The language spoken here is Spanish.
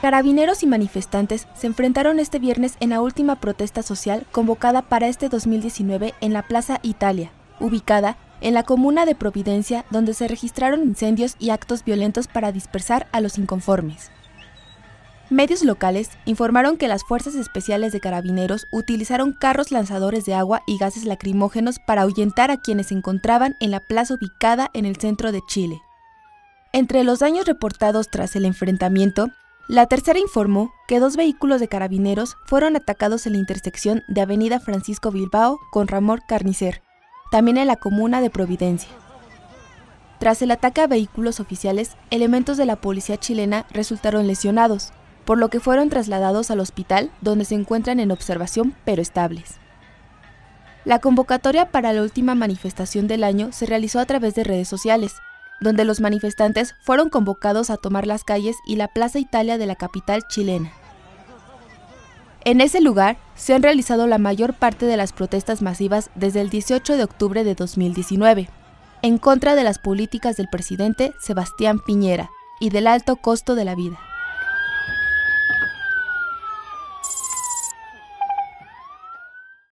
Carabineros y manifestantes se enfrentaron este viernes en la última protesta social convocada para este 2019 en la Plaza Italia, ubicada en la comuna de Providencia, donde se registraron incendios y actos violentos para dispersar a los inconformes. Medios locales informaron que las fuerzas especiales de carabineros utilizaron carros lanzadores de agua y gases lacrimógenos para ahuyentar a quienes se encontraban en la plaza ubicada en el centro de Chile. Entre los daños reportados tras el enfrentamiento la tercera informó que dos vehículos de carabineros fueron atacados en la intersección de Avenida Francisco Bilbao con Ramón Carnicer, también en la comuna de Providencia. Tras el ataque a vehículos oficiales, elementos de la policía chilena resultaron lesionados, por lo que fueron trasladados al hospital donde se encuentran en observación pero estables. La convocatoria para la última manifestación del año se realizó a través de redes sociales, donde los manifestantes fueron convocados a tomar las calles y la Plaza Italia de la capital chilena. En ese lugar se han realizado la mayor parte de las protestas masivas desde el 18 de octubre de 2019, en contra de las políticas del presidente Sebastián Piñera y del alto costo de la vida.